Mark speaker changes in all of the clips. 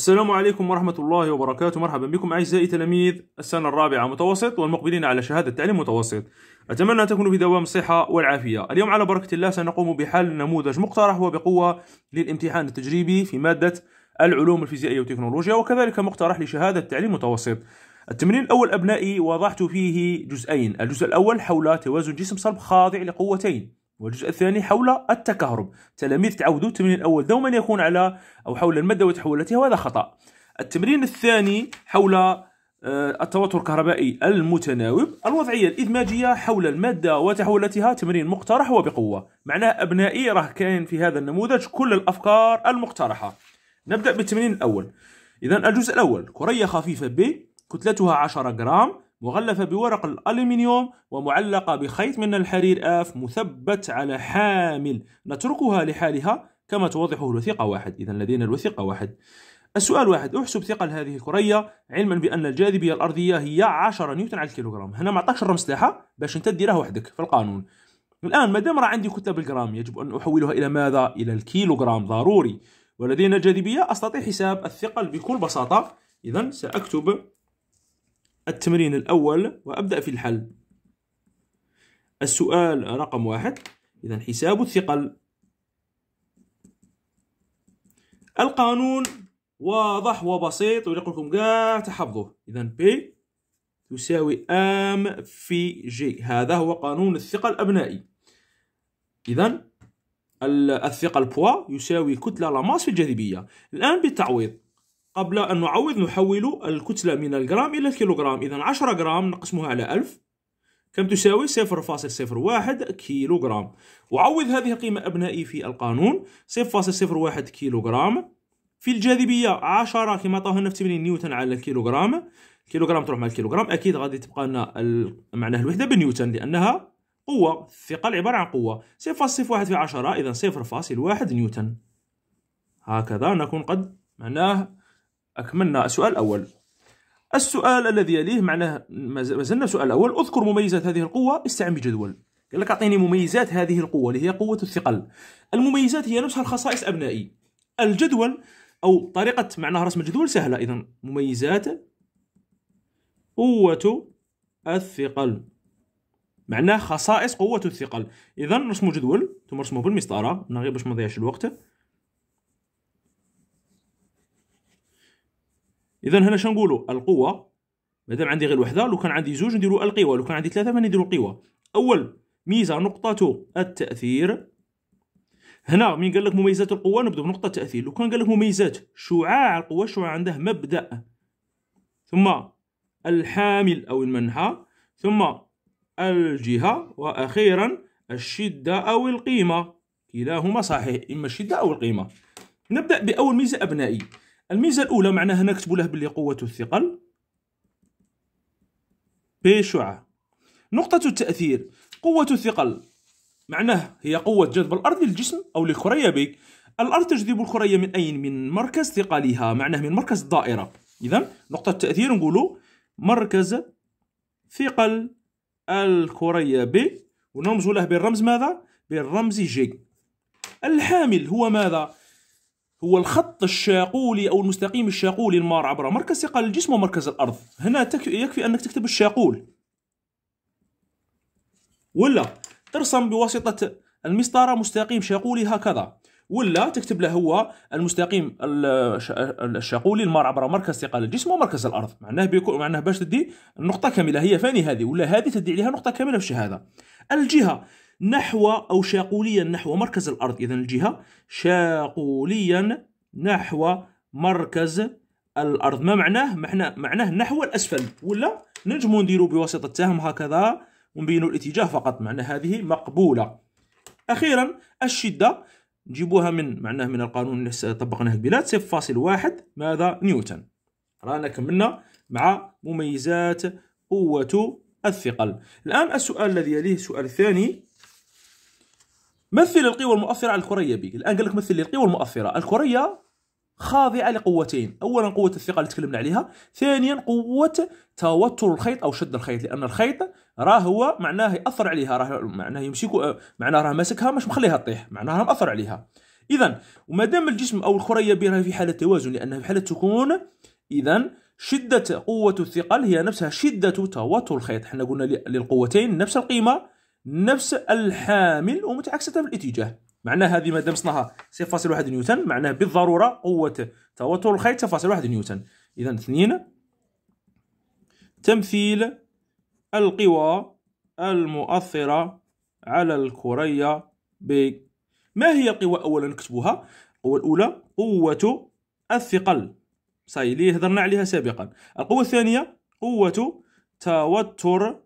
Speaker 1: السلام عليكم ورحمة الله وبركاته مرحبا بكم أعزائي تلاميذ السنة الرابعة متوسط والمقبلين على شهادة تعليم متوسط أتمنى أن تكونوا في دوام الصحة والعافية اليوم على بركة الله سنقوم بحل نموذج مقترح وبقوة للامتحان التجريبي في مادة العلوم الفيزيائية والتكنولوجيا وكذلك مقترح لشهادة تعليم متوسط التمرين الأول أبنائي وضعت فيه جزئين الجزء الأول حول توازن جسم صلب خاضع لقوتين والجزء الثاني حول التكهرب تلاميذ تعودوا التمرين الأول دوما يكون على أو حول المادة وتحولاتها وهذا خطأ التمرين الثاني حول آه، التوتر الكهربائي المتناوب الوضعية الإدماجية حول المادة وتحولتها تمرين مقترح وبقوة معناه أبنائي راه كاين في هذا النموذج كل الأفكار المقترحة نبدأ بالتمرين الأول إذا الجزء الأول كرية خفيفة ب كتلتها 10 جرام مغلفة بورق الألمنيوم ومعلقة بخيط من الحرير آف مثبت على حامل نتركها لحالها كما توضحه الوثيقة واحد إذا لدينا الوثيقة واحد السؤال واحد احسب ثقل هذه الكرية علما بأن الجاذبية الأرضية هي 10 نيوتن على الكيلوغرام هنا ما عطاكش الرمز تاعها باش أنت ديرها وحدك في القانون الآن ما دام راه عندي كتلة بالجرام يجب أن أحولها إلى ماذا؟ إلى الكيلوغرام ضروري ولدينا جاذبية أستطيع حساب الثقل بكل بساطة إذا سأكتب التمرين الأول وأبدأ في الحل السؤال رقم واحد إذا حساب الثقل القانون واضح وبسيط ولكم قاع تحفظوه إذا بي تساوي ام في جي هذا هو قانون الثقل الأبنائي إذا الثقل بوا يساوي كتلة لاماس في الجاذبية الآن بالتعويض قبل أن نعوض نحول الكتلة من الجرام إلى الكيلوغرام إذا 10 جرام نقسمها على 1000 كم تساوي 0.01 كيلوغرام وعوض هذه القيمة أبنائي في القانون 0.01 كيلوغرام في الجاذبية 10 كما عطاوها في تمرين نيوتن على الكيلوغرام كيلوغرام تروح مع الكيلوغرام أكيد غادي تبقى لنا معناه الوحدة بنيوتن لأنها قوة الثقل عبارة عن قوة واحد في 10 إذا 0.1 نيوتن هكذا نكون قد معناه أكملنا السؤال الأول السؤال الذي يليه معناه مازلنا سؤال الأول أذكر مميزات هذه القوة استعن بجدول قال لك أعطيني مميزات هذه القوة اللي هي قوة الثقل المميزات هي نفسها الخصائص أبنائي الجدول أو طريقة معناها رسم الجدول سهلة إذا مميزات قوة الثقل معناه خصائص قوة الثقل إذا نرسم جدول ثم نرسمه بالمسطرة من غير باش ما نضيعش الوقت اذا هنا شنو نقولوا القوه مادام عندي غير وحده لو كان عندي زوج نديروا القوى لو كان عندي ثلاثه ما نديروا القوى اول ميزه نقطه التاثير هنا من قال لك مميزات القوه نبدا بنقطه التاثير لو كان قال لك مميزات شعاع القوه شعاع عنده مبدا ثم الحامل او المنحى ثم الجهه واخيرا الشده او القيمه كلاهما صحيح اما الشده او القيمه نبدا باول ميزه ابنائي الميزه الاولى معناها هنا له باللي قوه الثقل بي شعاع نقطه التاثير قوه الثقل معناه هي قوه جذب الارض للجسم او للكريه بيك الارض تجذب الكريه من اين من مركز ثقلها معناه من مركز الدائره اذا نقطه التاثير نقولوا مركز ثقل الكريه بي ونرمز له بالرمز ماذا بالرمز جي الحامل هو ماذا هو الخط الشاقولي او المستقيم الشاقولي المار عبر مركز ثقل الجسم ومركز الارض هنا يكفي انك تكتب الشاقول ولا ترسم بواسطه المسطره مستقيم شاقولي هكذا ولا تكتب له هو المستقيم الشاقولي المار عبر مركز ثقل الجسم ومركز الارض معناه بيكون معناه باش تدي النقطه كامله هي فاني هذه ولا هذه تدي عليها نقطه كامله في الشهاده الجهه نحو أو شاقوليا نحو مركز الأرض إذا الجهة شاقوليا نحو مركز الأرض ما معناه معناه معناه نحو الأسفل ولا نجمو نديرو بواسطة تهم هكذا ونبينو الاتجاه فقط معنى هذه مقبولة أخيرا الشدة نجيبوها من معناه من القانون اللي طبقناه البلاد صفر فاصل واحد ماذا نيوتن رانا كملنا مع مميزات قوة الثقل الآن السؤال الذي يليه السؤال الثاني مثل القوى المؤثرة على الكرة يبيك الآن قال لك مثل لي القوى المؤثرة الكرة خاضعة لقوتين أولا قوة الثقة اللي تكلمنا عليها ثانيا قوة توتر الخيط أو شد الخيط لأن الخيط راه هو معناه يأثر عليها راه معناه يمسك أه، معناه راه ماسكها مش مخليها تطيح معناه راه مأثر عليها إذا وما دام الجسم أو الكرة يبيها في حالة توازن لأنها في حالة تكون إذا شدة قوة الثقل هي نفسها شدة توتر الخيط احنا قلنا للقوتين نفس القيمة نفس الحامل ومتعكسة في الاتجاه معناها هذه مادام صنعها 0.1 نيوتن معناها بالضرورة قوة توتر الخيط 0.1 نيوتن إذا اثنين تمثيل القوى المؤثرة على الكرية ب ما هي القوى أولا نكتبوها القوة الأولى قوة الثقل صاي اللي هضرنا عليها سابقا القوة الثانية قوة توتر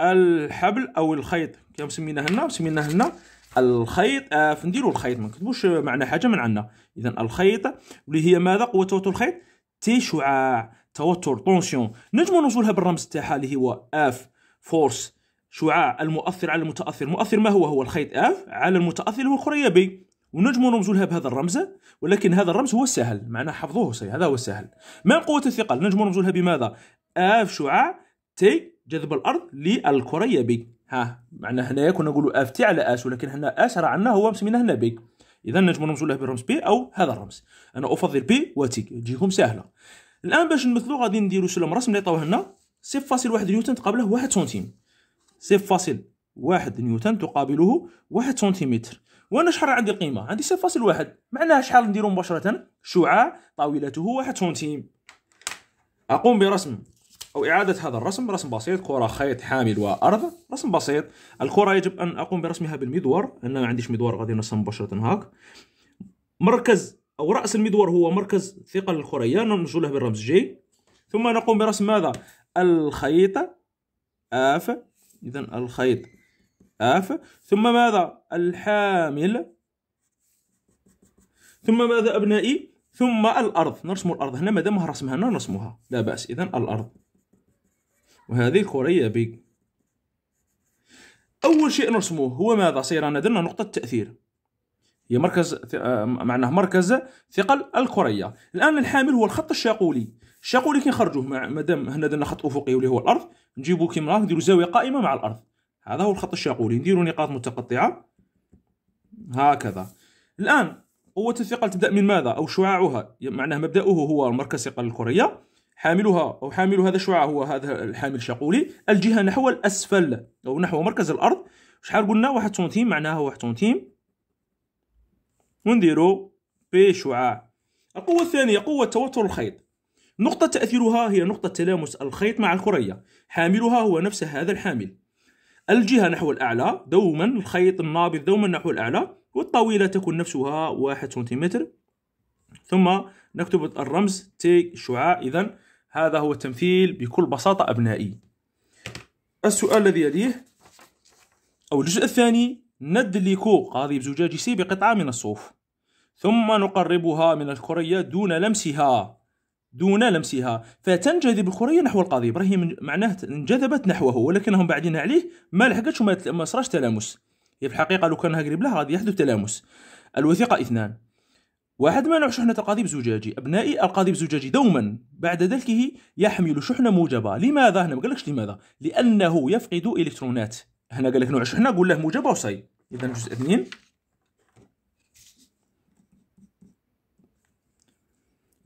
Speaker 1: الحبل او الخيط كيما سميناه هنا سميناه هنا الخيط آه فنديروا الخيط ما نكتبوش معنا حاجه من عندنا اذا الخيط واللي هي ماذا قوه توتر الخيط تي شعاع توتر طونسيون نجمو نوصلها بالرمز تاعها اللي هو اف فورس شعاع المؤثر على المتاثر المؤثر ما هو هو الخيط اف على المتاثر هو الخريه بي ونجمو نرمزوا لها بهذا الرمز ولكن هذا الرمز هو السهل معنا حفظوه سي هذا هو السهل من قوه الثقل نجمو نرمزوا لها بماذا اف شعاع تي جذب الارض بي ها معنا هنايا كنا نقولوا اف تي على اس ولكن هنا اس راه عندنا هو مسمينه هنا بي اذا نجم نرمزوا له بالرمز بي او هذا الرمز انا افضل بي وتي تجيكم سهله الان باش نمثلوا غادي نديروا سلم رسم اللي طاوه لنا 0.1 نيوتن تقابله 1 سنتيم 0.1 نيوتن تقابله 1 سنتيمتر وانا شحال عندي القيمه عندي 0.1 معناها شحال نديرو مباشره شعاع طاولته 1 سنتيم اقوم برسم أو إعادة هذا الرسم رسم بسيط كرة خيط حامل وأرض رسم بسيط الكرة يجب أن أقوم برسمها بالمدور أنا ما عنديش مدور غادي نرسم مباشرة هاك مركز أو رأس المدور هو مركز ثقل الكرية له بالرمز جي ثم نقوم برسم ماذا الخيط آف إذا الخيط آف ثم ماذا الحامل ثم ماذا أبنائي ثم الأرض نرسم الأرض هنا مادام رسمها هنا نرسمها لا بأس إذا الأرض وهذه الكرية بي أول شيء نرسمه هو ماذا سيرانا درنا نقطة تأثير هي مركز آه، معناه مركز ثقل الكرية الآن الحامل هو الخط الشاقولي الشاقولي كي نخرجوه مادام هنا درنا خط أفقي واللي هو الأرض نجيبو كيما نديرو زاوية قائمة مع الأرض هذا هو الخط الشاقولي نديرو نقاط متقطعة هكذا الآن قوة الثقل تبدأ من ماذا أو شعاعها معناه مبدأه هو مركز ثقل الكرية حاملها أو حامل هذا الشعاع هو هذا الحامل الشاقولي الجهة نحو الأسفل أو نحو مركز الأرض شحال قلنا واحد سنتيم معناها واحد سنتيم ونديرو بي شعاع القوة الثانية قوة توتر الخيط نقطة تأثيرها هي نقطة تلامس الخيط مع الخرية حاملها هو نفس هذا الحامل الجهة نحو الأعلى دوما الخيط النابض دوما نحو الأعلى والطويلة تكون نفسها واحد سنتيمتر ثم نكتب الرمز تي شعاع إذا هذا هو التمثيل بكل بساطة أبنائي السؤال الذي يليه أو الجزء الثاني ندلك قضيب بزجاج سي بقطعة من الصوف ثم نقربها من الكرية دون لمسها دون لمسها فتنجذب الكرية نحو القضيب راهي معناه انجذبت نحوه ولكنهم بعدين عليه ما لحقتش وما صراش تلامس هي في الحقيقة لو كان قريب له غادي يحدث تلامس الوثيقة اثنان واحد منع شحنة القضيب الزجاجي أبنائي القضيب الزجاجي دوما بعد دلكه يحمل شحنة موجبة لماذا هنا ما قالكش لماذا لأنه يفقد إلكترونات هنا قالك نوع شحنة قول له موجبة وصي إذا جزء اثنين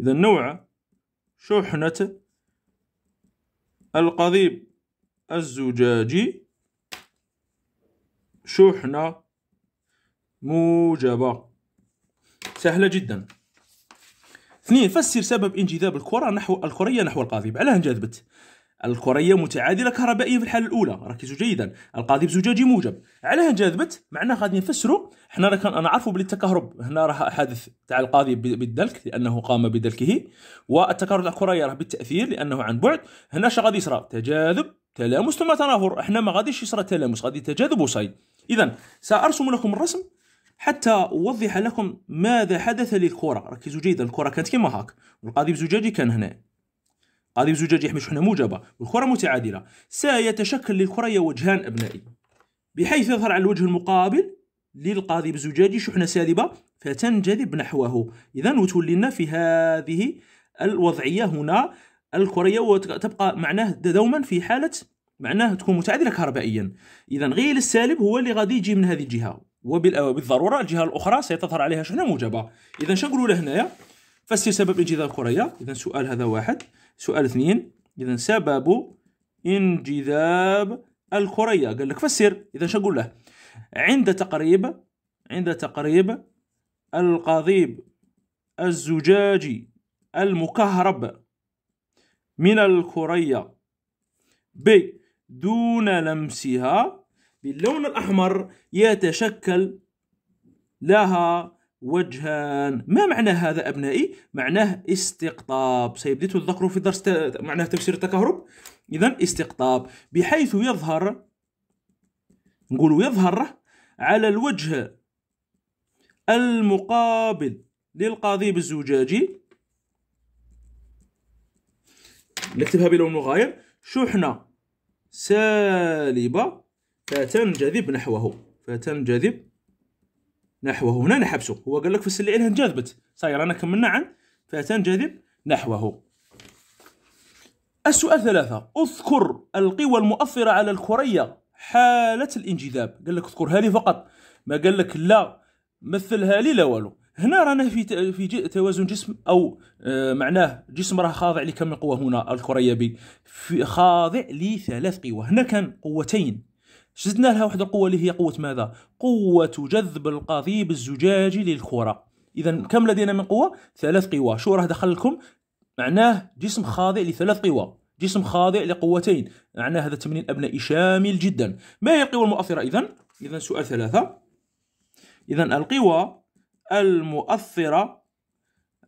Speaker 1: إذا نوع شحنة القضيب الزجاجي شحنة موجبة سهله جدا اثنين فسر سبب انجذاب الكره نحو الكريه نحو القاذب علاه انجذبت الكريه متعادله كهربائيا في الحاله الاولى ركزوا جيدا القاذب زجاجي موجب علاه انجذبت معناه غادي نفسروا حنا راه كنعرفوا بلي التكهرب هنا راه حادث تاع القاذب بالدلك لانه قام بدلكه والتكهرب تاع الكريه راه بالتاثير لانه عن بعد هنا اش غادي يصرى تجاذب تلامس ثم تنافر احنا ما غاديش يصرى تلامس غادي تجاذب وصيد اذا سارسم لكم الرسم حتى أوضح لكم ماذا حدث للكرة ركزوا جيدا الكرة كانت كما هاك والقاضي الزجاجي كان هنا قاضي الزجاجي يحمل شحنة موجبة والكرة متعادلة سيتشكل للكرة وجهان أبنائي بحيث يظهر على الوجه المقابل للقاضي الزجاجي شحنة سالبة فتنجذب نحوه إذا وتولينا في هذه الوضعية هنا الكريه وتبقى معناه دوما في حالة معناه تكون متعادلة كهربائيا إذا غير السالب هو اللي غادي يجي من هذه الجهة وبالضروره آه، الجهه الاخرى سيتظهر عليها شحنه موجبه اذا شنقولوا له هنايا فسر سبب انجذاب الكريه اذا سؤال هذا واحد سؤال اثنين اذا سبب انجذاب الكريه قال لك فسر اذا شنقول له عند تقريب عند تقريب القضيب الزجاجي المكهرب من الكريه ب دون لمسها باللون الأحمر يتشكل لها وجهان ما معنى هذا أبنائي؟ معناه استقطاب سيبدته الذكر في درس معناه تفسير التكهرب إذا استقطاب بحيث يظهر نقول يظهر على الوجه المقابل للقضيب الزجاجي نكتبها بلون مغاير شحنة سالبة فتنجذب نحوه فتنجذب نحوه هنا نحبسه هو قال لك في السلعين انجذبت صاير انا كملنا عن فتنجذب نحوه السؤال ثلاثة اذكر القوى المؤثرة على الكرية حالة الانجذاب قال لك اذكرها لي فقط ما قال لك لا مثلها لي لا والو هنا رانا في في توازن جسم او آه، معناه جسم راه خاضع لكم قوه هنا الكريبي في خاضع لثلاث قوى هنا كان قوتين جزدنا لها واحد القوه اللي هي قوه ماذا قوه جذب القضيب الزجاجي للكره اذا كم لدينا من قوه ثلاث قوى شو راه دخل لكم معناه جسم خاضع لثلاث قوى جسم خاضع لقوتين معناه هذا التمرين ابنائي شامل جدا ما هي القوى المؤثره اذا اذا سؤال ثلاثه اذا القوى المؤثره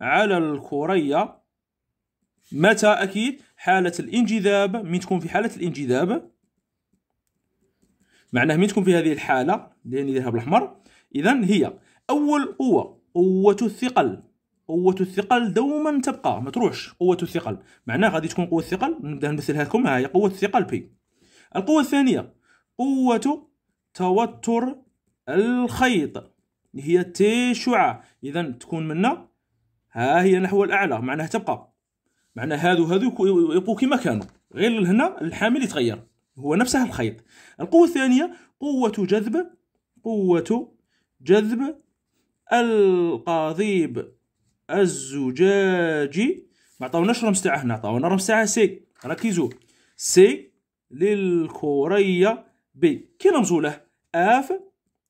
Speaker 1: على الكريه متى اكيد حاله الانجذاب من تكون في حاله الانجذاب معناه من تكون في هذه الحاله هي الذهب الاحمر اذا هي اول قوه قوه الثقل قوه الثقل دوما تبقى ما تروحش قوه الثقل معناه غادي تكون قوه الثقل نبدا نمثلها لكم ها هي قوه الثقل بي القوه الثانيه قوه توتر الخيط هي تي شعاع اذا تكون منا ها هي نحو الاعلى معناها تبقى معناها هادو هادو يبقوا كما كانوا غير لهنا الحامل يتغير هو نفسها الخيط القوة الثانية قوة جذب قوة جذب القضيب الزجاجي ما عطاوناش رمز تاعها هنا عطاونا رمز تاعها سي ركزوا سي للكورية بي كي رمزو له اف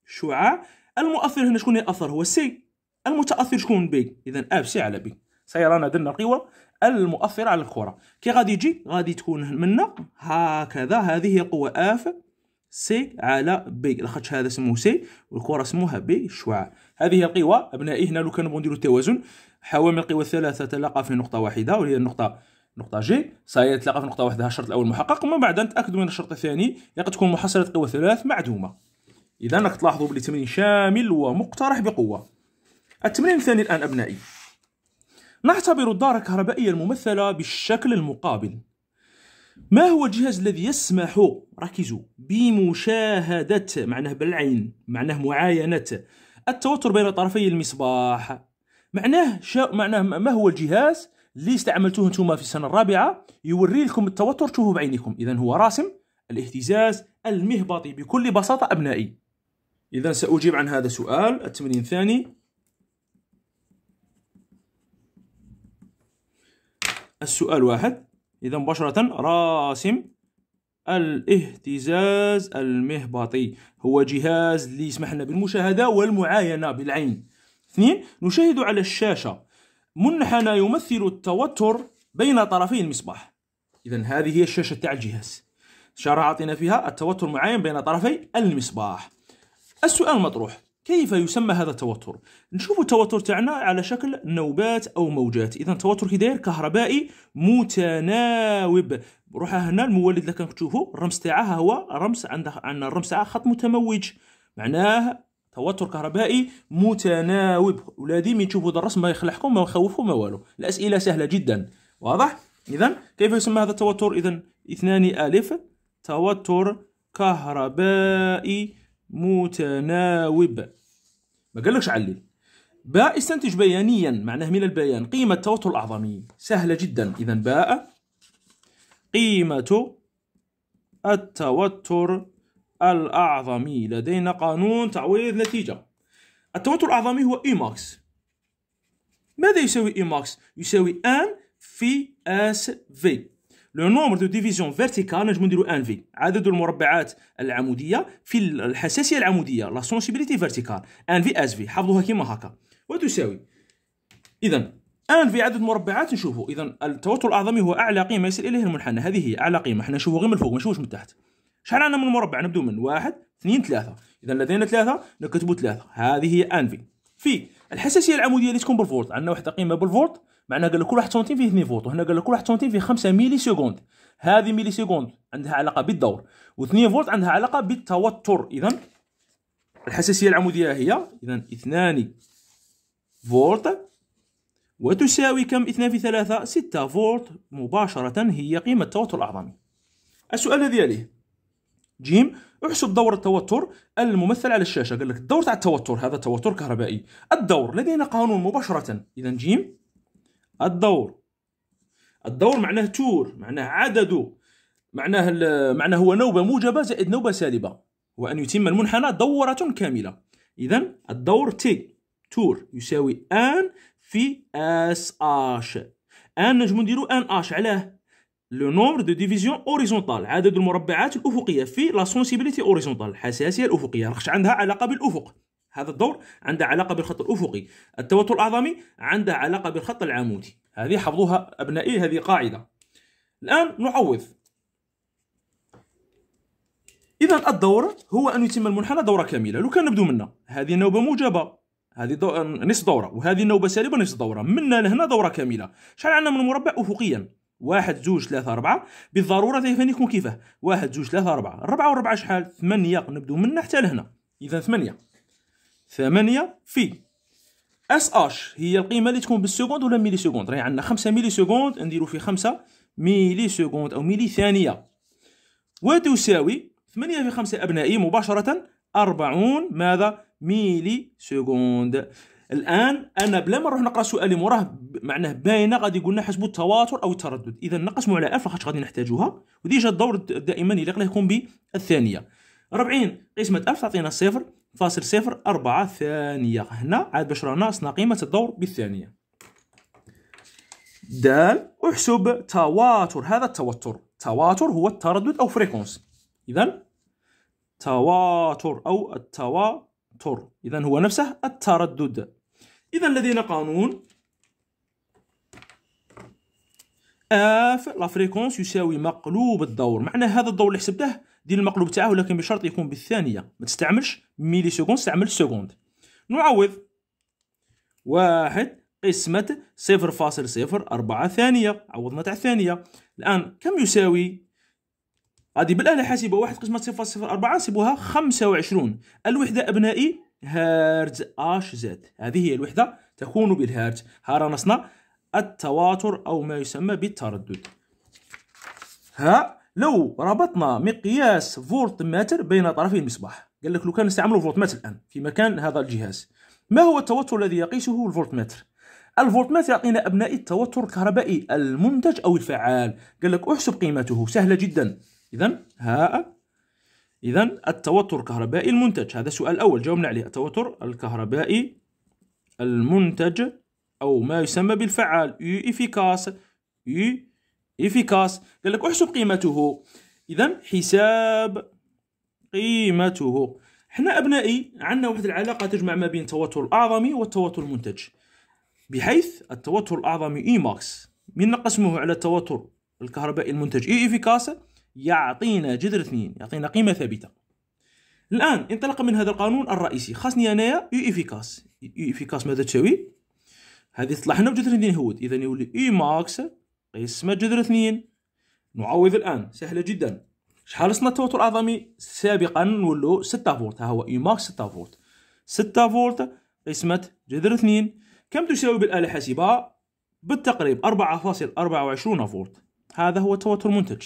Speaker 1: شعاع المؤثر هنا شكون يأثر هو سي المتأثر شكون بي اذا اف سي على بي سيرانا درنا القوى المؤثرة على الكرة كي غادي يجي غادي تكون منا هكذا هذه هي القوة اف سي على بي لاخاطش هذا سموه سي والكره سموها بي شعاع هذه هي القوى ابنائي هنا لو كان نبغيو نديرو التوازن حوامل القوى الثلاثه تلاقى في نقطه واحده وهي النقطه نقطة جي سيتلاقى في نقطة واحدة الشرط الأول محقق ومن بعد نتأكدوا من الشرط الثاني قد تكون محصلة قوى ثلاث معدومة إذا راك تلاحظوا بلي تمرين شامل ومقترح بقوة التمرين الثاني الآن أبنائي نعتبر الدار الكهربائية الممثلة بالشكل المقابل ما هو الجهاز الذي يسمح ركزوا بمشاهدة معناه بالعين معناه معاينة التوتر بين طرفي المصباح معناه شا... معناه ما هو الجهاز اللي استعملتوه انتم في السنة الرابعة يوري لكم التوتر تشوفه بعينكم إذا هو راسم الاهتزاز المهبطي بكل بساطة أبنائي إذا سأجيب عن هذا السؤال التمرين الثاني السؤال واحد إذا مباشرة راسم الاهتزاز المهبطي هو جهاز اللي يسمح لنا بالمشاهدة والمعاينة بالعين اثنين نشاهد على الشاشة منحنى يمثل التوتر بين طرفي المصباح إذا هذه هي الشاشة تاع الجهاز شرع فيها التوتر معين بين طرفي المصباح السؤال المطروح كيف يسمى هذا التوتر؟ نشوف التوتر تاعنا على شكل نوبات أو موجات إذا التوتر كي داير كهربائي متناوب روح هنا المولد اللي كنت تشوفه الرمز تاعها هو رمز عنده عندنا الرمز تاعها خط متموج معناه توتر كهربائي متناوب ولادي من تشوفوا هذا الرسم ما يخلعكم ما يخوفكم ما والو الأسئلة سهلة جدا واضح؟ إذا كيف يسمى هذا التوتر؟ إذا اثنان ألف توتر كهربائي متناوب ما قالكش علل باء استنتج بيانيا معناه من البيان قيمة التوتر الأعظمي سهلة جدا إذا باء قيمة التوتر الأعظمي لدينا قانون تعويض نتيجة التوتر الأعظمي هو إي ماكس ماذا يساوي إي ماكس؟ يساوي أن في اس في لو نومبر دو ديفيزيون فيرتيكال نجمو نديرو ان في عدد المربعات العموديه في الحساسيه العموديه لا سونسيبيليتي فيرتيكال ان في اس في حفظوها كيما هكا وتساوي اذا ان في عدد مربعات نشوفو اذا التوتر الاعظمي هو اعلى قيمه يصل اليه المنحنى هذه هي اعلى قيمه حنا نشوفو غير من الفوق ما نشوفوش من تحت شحال عندنا من مربع نبدو من واحد اثنين ثلاثه اذا لدينا ثلاثه نكتبو ثلاثه هذه هي ان في في الحساسيه العموديه اللي تكون بالفولت عندنا واحد قيمه بالفولت معناها قال لك كل واحد سنتيم فيه 2 فولت وهنا قال لك كل واحد سنتيم فيه 5 ميلي سكوند هذه ميلي سكوند عندها علاقه بالدور و2 فولت عندها علاقه بالتوتر اذا الحساسيه العموديه هي اذا 2 فولت وتساوي كم 2 في 3 6 فولت مباشره هي قيمه التوتر الاعظمي السؤال الذي يليه جيم احسب دور التوتر الممثل على الشاشه قال لك الدور تاع التوتر هذا توتر كهربائي الدور لدينا قانون مباشره اذا جيم الدور الدور معناه تور معناه عدد معناه معناه هو نوبة موجبة زائد نوبة سالبة وأن يتم المنحنى دورة كاملة إذا الدور تي تور يساوي ان في اس اش ان نجم نديرو ان اش علاه لو نومبر دو ديفيزيون اوريزونتال عدد المربعات الافقيه في لا سونسيبيليتي اوريزونتال الحساسيه الافقيه رخش عندها علاقه بالافق هذا الدور عنده علاقة بالخط الأفقي التوتر الأعظمي عنده علاقة بالخط العمودي هذه حفظوها أبنائي هذه قاعدة الآن نعوض إذا الدور هو أن يتم المنحنى دورة كاملة لو كان نبدو منا هذه نوبة موجبة هذه دو... نصف دورة وهذه النوبة سالبة نصف دورة منا لهنا دورة كاملة شحال عندنا من مربع أفقيا واحد زوج ثلاثة أربعة بالضرورة سوف يكون كيفاه واحد زوج ثلاثة أربعة أربعة وربعة شحال ثمانية نبدو منا حتى لهنا إذا ثمانية ثمانية في اس اش هي القيمه اللي تكون بالسكوند ولا ميلي سكوند راهي عندنا خمسة ميلي سكوند نديرو في خمسة ميلي سكوند او ميلي ثانيه وتساوي ثمانية في خمسة ابنائي مباشره أربعون ماذا ميلي سكوند الان انا بلا ما نروح نقرا السؤال اللي موراه معناه باينه غادي يقولنا حسبوا التواتر او التردد اذا نقسموا على ألف لاخاطش غادي نحتاجوها وديجا الدور دائما يليق يكون بالثانيه 40 قسمه ألف تعطينا صفر فاصل صفر أربعة ثانية هنا عاد باش راه ناقصنا قيمة الدور بالثانية دال احسب تواتر هذا التوتر تواتر هو التردد أو فريكونس إذا تواتر أو التواتر إذا هو نفسه التردد إذا لدينا قانون اف لا فريكونس يساوي مقلوب الدور معنى هذا الدور اللي حسبته دير المقلوب تاعه ولكن بشرط يكون بالثانيه ما تستعملش ميلي سكوند استعمل سكوند نعوض واحد قسمة صفر فاصل صفر أربعة ثانية عوضنا تاع الثانية الآن كم يساوي غادي بالآلة الحاسبة واحد قسمة صفر فاصل صفر أربعة نسيبوها خمسة وعشرون الوحدة أبنائي هرتز اش زد هذه هي الوحدة تكون بالهرتز ها رانا التواتر أو ما يسمى بالتردد ها لو ربطنا مقياس فولت متر بين طرفي المصباح قال لك لو كان نستعمل فولت متر الان في مكان هذا الجهاز ما هو التوتر الذي يقيسه الفولت متر الفولت متر يعطينا ابناء التوتر الكهربائي المنتج او الفعال قال لك احسب قيمته سهله جدا اذا ها اذا التوتر الكهربائي المنتج هذا السؤال الاول جاوبنا عليه التوتر الكهربائي المنتج او ما يسمى بالفعال يو افيكاس يو إيفيكاس قال لك احسب قيمته اذا حساب قيمته حنا ابنائي عندنا واحد العلاقه تجمع ما بين التوتر الاعظمي والتوتر المنتج بحيث التوتر الاعظمي اي ماكس من نقسمه على التوتر الكهربائي المنتج اي إيفيكاس يعطينا جذر اثنين يعطينا قيمه ثابته الان انطلق من هذا القانون الرئيسي خاصني انايا اي إيفيكاس اي إيفيكاس ماذا تساوي هذه تطلع هنا بجذر اثنين هود اذا يولي اي ماكس قسمه جذر اثنين نعوض الآن سهلة جدا شحال صنا التوتر العظمي سابقا نولو 6 فولت ها هو إي ماكس 6 فولت 6 فولت قسمة جذر اثنين كم تساوي بالآلة الحاسبة بالتقريب 4.24 فولت هذا هو التوتر المنتج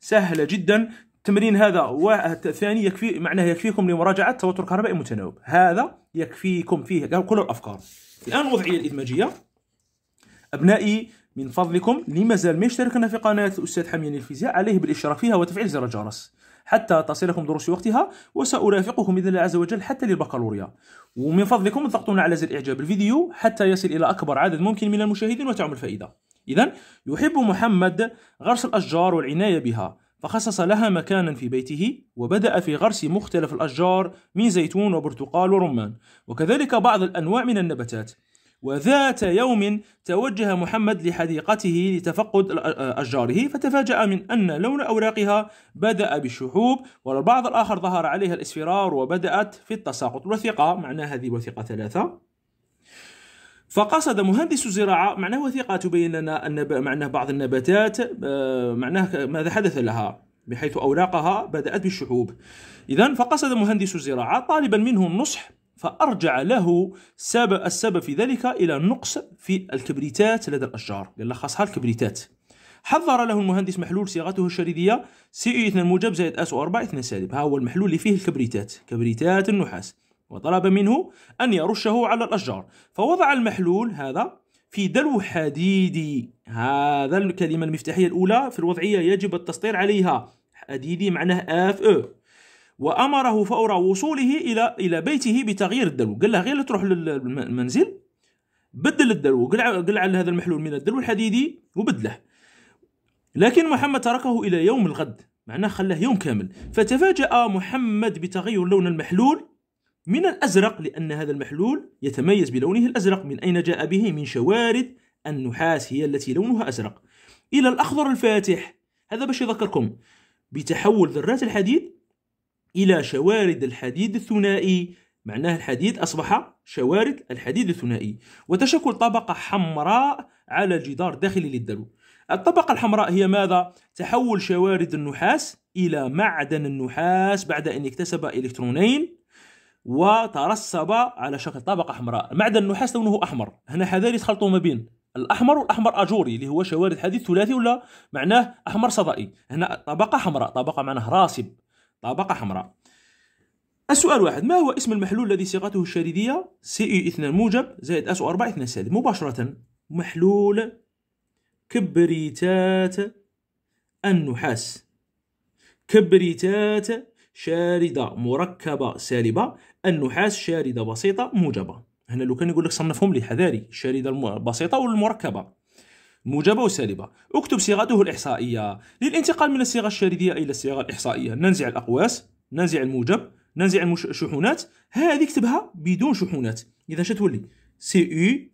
Speaker 1: سهلة جدا التمرين هذا ثاني يكفي معناه يكفيكم لمراجعة توتر كهربائي متناوب هذا يكفيكم فيه كل الأفكار الآن الوضعية الإدماجية أبنائي من فضلكم لما زال ما يشتركنا في قناة الأستاذ حميان الفيزياء عليه بالاشتراك فيها وتفعيل زر الجرس حتى تصلكم دروس وقتها وسأرافقكم بإذن الله عز وجل حتى للبكالوريا ومن فضلكم اضغطونا على زر إعجاب الفيديو حتى يصل إلى أكبر عدد ممكن من المشاهدين وتعم الفائدة إذا يحب محمد غرس الأشجار والعناية بها فخصص لها مكانا في بيته وبدأ في غرس مختلف الأشجار من زيتون وبرتقال ورمان وكذلك بعض الأنواع من النباتات وذات يوم توجه محمد لحديقته لتفقد أشجاره فتفاجأ من أن لون أوراقها بدأ بالشحوب والبعض الآخر ظهر عليها الإسفرار وبدأت في التساقط وثيقة معناها هذه وثيقة ثلاثة فقصد مهندس الزراعة معناه وثيقة تبين لنا أن معناه بعض النباتات معناه ماذا حدث لها بحيث أوراقها بدأت بالشحوب إذا فقصد مهندس الزراعة طالبا منه النصح فأرجع له سبب السبب في ذلك إلى نقص في الكبريتات لدى الأشجار قال له خاصها الكبريتات حضر له المهندس محلول صياغته الشريدية سي اي 2 موجب زائد اس او 4 اثنين سالب ها هو المحلول اللي فيه الكبريتات كبريتات النحاس وطلب منه أن يرشه على الأشجار فوضع المحلول هذا في دلو حديدي هذا الكلمة المفتاحية الأولى في الوضعية يجب التسطير عليها حديدي معناه اف او وامره فور وصوله الى الى بيته بتغيير الدلو قال له غير تروح للمنزل بدل الدلو قلع قلع هذا المحلول من الدلو الحديدي وبدله لكن محمد تركه الى يوم الغد معناه خلاه يوم كامل فتفاجأ محمد بتغير لون المحلول من الأزرق لأن هذا المحلول يتميز بلونه الأزرق من أين جاء به من شوارد النحاس هي التي لونها أزرق إلى الأخضر الفاتح هذا باش يذكركم بتحول ذرات الحديد إلى شوارد الحديد الثنائي معناه الحديد أصبح شوارد الحديد الثنائي وتشكل طبقة حمراء على الجدار الداخلي للدلو الطبقة الحمراء هي ماذا؟ تحول شوارد النحاس إلى معدن النحاس بعد أن اكتسب إلكترونين وترسب على شكل طبقة حمراء معدن النحاس لونه أحمر هنا حذاري تخلطوا ما بين الأحمر والأحمر أجوري اللي هو شوارد حديد ثلاثي ولا معناه أحمر صدائي هنا طبقة حمراء طبقة معناه راسب طبقة حمراء السؤال واحد ما هو اسم المحلول الذي صيغته الشريدية سي اي اثنان موجب زائد اس 4 اثنان سالب مباشرة محلول كبريتات النحاس كبريتات شاردة مركبة سالبة النحاس شاردة بسيطة موجبة هنا لو كان يقول لك صنفهم لي حذاري الشاردة البسيطة والمركبة موجبة وسالبة اكتب صيغته الإحصائية للانتقال من الصيغة الشاردية إلى الصيغة الإحصائية ننزع الأقواس ننزع الموجب ننزع الشحونات هذه اكتبها بدون شحونات إذا شتولي سي يو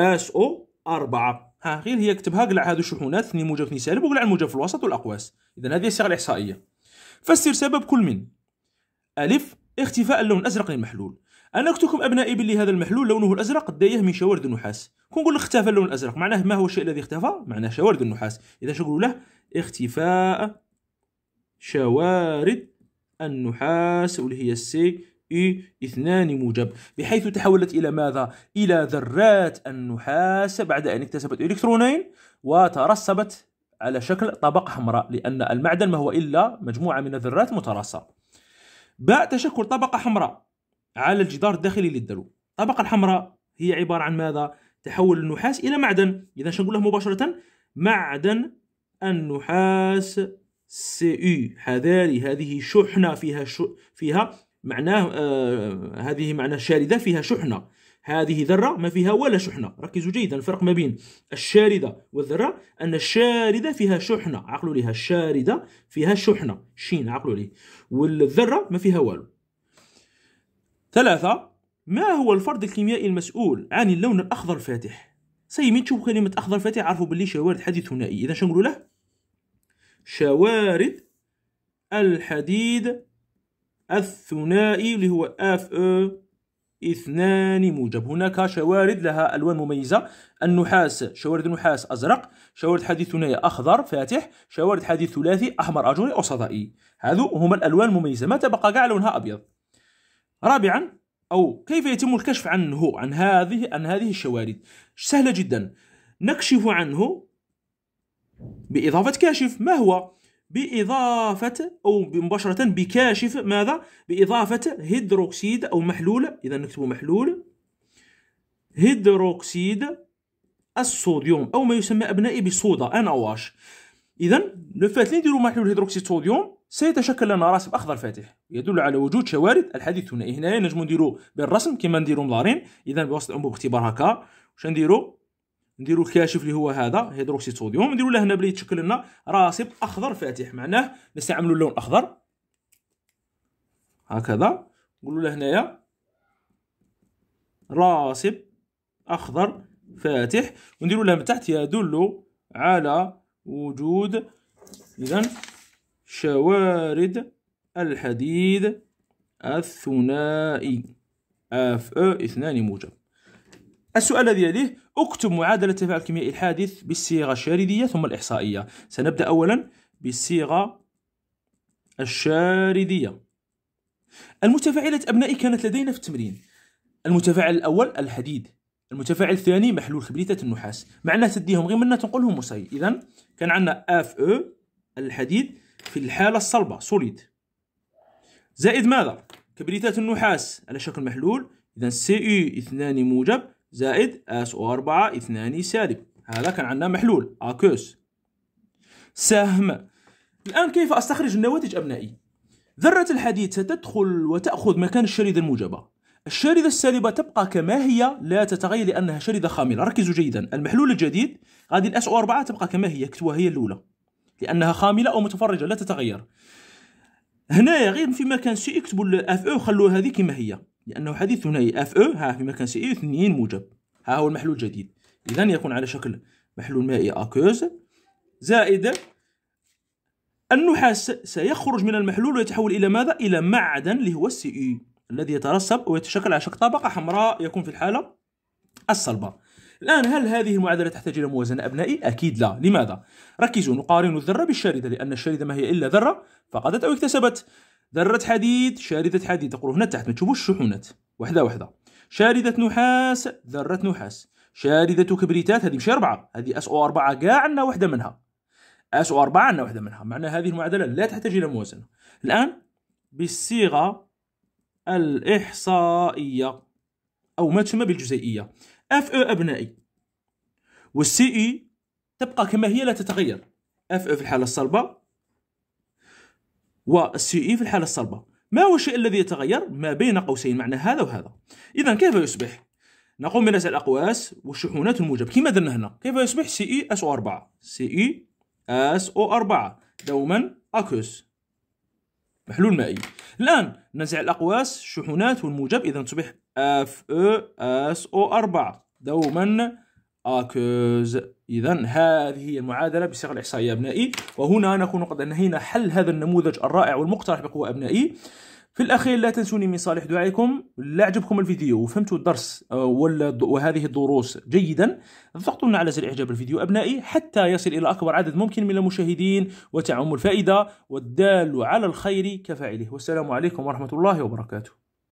Speaker 1: اس او 4 ها غير هي كتبها قلع هذو الشحونات اثنين موجب اثنين سالب وقلع الموجب في الوسط والأقواس إذا هذه الصيغة الإحصائية فسر سبب كل من ألف اختفاء اللون الأزرق للمحلول انا لكم ابنائي بلي هذا المحلول لونه الازرق دايه من شوارد النحاس كون كنقول اختفى اللون الازرق معناه ما هو الشيء الذي اختفى معناه شوارد النحاس اذا شنو له اختفاء شوارد النحاس واللي هي السي اي e اثنان موجب بحيث تحولت إلى ماذا؟ إلى ذرات النحاس بعد أن اكتسبت إلكترونين وترسبت على شكل طبقة حمراء لأن المعدن ما هو إلا مجموعة من الذرات متراصة باء تشكل طبقة حمراء على الجدار الداخلي للدلو الطبقة الحمراء هي عبارة عن ماذا؟ تحول النحاس إلى معدن إذا شنقول له مباشرة معدن النحاس سي حذاري هذه شحنة فيها ش... فيها معناه آه هذه معناه شاردة فيها شحنة هذه ذرة ما فيها ولا شحنة ركزوا جيدا الفرق ما بين الشاردة والذرة أن الشاردة فيها شحنة عقلوا لها الشاردة فيها شحنة شين عقلوا ليه والذرة ما فيها والو ثلاثة ما هو الفرد الكيميائي المسؤول عن اللون الأخضر الفاتح سي من تشوف كلمة أخضر فاتح عرفوا باللي شوارد حديد ثنائي إذا شنقولوا له شوارد الحديد الثنائي اللي هو اف او اثنان موجب هناك شوارد لها الوان مميزه النحاس شوارد النحاس ازرق شوارد حديد ثنائي اخضر فاتح شوارد حديد ثلاثي احمر اجوري او صدائي هذو هما الالوان المميزه ما تبقى كاع لونها ابيض رابعا أو كيف يتم الكشف عنه عن هذه عن هذه الشوارد سهلة جدا نكشف عنه بإضافة كاشف ما هو بإضافة أو مباشرة بكاشف ماذا بإضافة هيدروكسيد أو محلول إذا نكتب محلول هيدروكسيد الصوديوم أو ما يسمى أبنائي بصودا NaOH اذا لو فات نديرو محلول هيدروكسي صوديوم سيتشكل لنا راسب اخضر فاتح يدل على وجود شوارد الحديث هنا إيه، هنايا نجمو نديرو بالرسم كما نديرو مدارين اذا بواسطه الانبوب اختبار هكا واش نديرو نديرو الكاشف اللي هو هذا هيدروكسي صوديوم نديرو له هنا بلي يتشكل لنا راسب اخضر فاتح معناه نستعملو اللون الاخضر هكذا نقولو له هنايا راسب اخضر فاتح ونديرو له من تحت يدل على وجود إذا شوارد الحديد الثنائي اف او e اثنان موجب السؤال الذي يليه اكتب معادلة التفاعل الكيميائي الحادث بالصيغة الشاردية ثم الإحصائية سنبدأ أولا بالصيغة الشاردية المتفاعلات أبنائي كانت لدينا في التمرين المتفاعل الأول الحديد المتفاعل الثاني محلول كبريتات النحاس معناه تديهم غير منا تنقلهم مصاي اذا كان عندنا اف او e الحديد في الحاله الصلبه سوليد زائد ماذا كبريتات النحاس على شكل محلول اذا سي او اثنان موجب زائد اس او 4 اثنان سالب هذا كان عندنا محلول اكوس سهم الان كيف استخرج النواتج ابنائي ذره الحديد ستدخل وتاخذ مكان الشريده الموجبه الشاردة السالبة تبقى كما هي لا تتغير لأنها شاردة خاملة ركزوا جيدا المحلول الجديد غادي الاس او 4 تبقى كما هي كتبوها هي الأولى لأنها خاملة أو متفرجة لا تتغير هنايا غير في مكان سي اكتبوا الاف او خلوها هذه كما هي لأنه حديث ثنائي اف او ها في مكان سي اي 2 موجب ها هو المحلول الجديد إذا يكون على شكل محلول مائي أكوز زائد النحاس سيخرج من المحلول ويتحول إلى ماذا؟ إلى معدن اللي هو السي الذي يترسب ويتشكل على شكل طبقة حمراء يكون في الحالة الصلبة الآن هل هذه المعادلة تحتاج إلى موازنة أبنائي؟ أكيد لا، لماذا؟ ركزوا نقارن الذرة بالشاردة لأن الشاردة ما هي إلا ذرة فقدت أو اكتسبت ذرة حديد شاردة حديد تقول هنا تحت ما تشوفوش الشحونات وحدة وحدة شاردة نحاس ذرة نحاس شاردة كبريتات هذه ماشي أربعة هذه اس او 4 كاع عندنا وحدة منها اس او 4 عندنا وحدة منها معنى هذه المعادلة لا تحتاج إلى موازنة الآن بالصيغة الإحصائية أو ما تسمى بالجزيئية اف او أبنائي والسي اي e تبقى كما هي لا تتغير اف او في الحالة الصلبة والسي اي e في الحالة الصلبة ما هو الشيء الذي يتغير ما بين قوسين معنى هذا وهذا إذا كيف يصبح نقوم بنزع الأقواس والشحونات الموجب كما درنا هنا كيف يصبح سي اي اس او 4 سي اي اس او 4 دوما اكوس محلول مائي الآن ننزع الأقواس الشحنات والموجب إذا تصبح اف او اس او 4 دوما اكوز اذا هذه هي المعادله بصيغه الاحصائيه ابنائي وهنا نكون قد انهينا حل هذا النموذج الرائع والمقترح بقوه ابنائي في الأخير لا تنسوني من صالح دعائكم لا عجبكم الفيديو وفهمتوا الدرس آه، وهذه الدروس جيدا ضغطوا لنا على زر إعجاب الفيديو أبنائي حتى يصل إلى أكبر عدد ممكن من المشاهدين وتعم الفائدة والدال على الخير كفاعله والسلام عليكم ورحمة الله وبركاته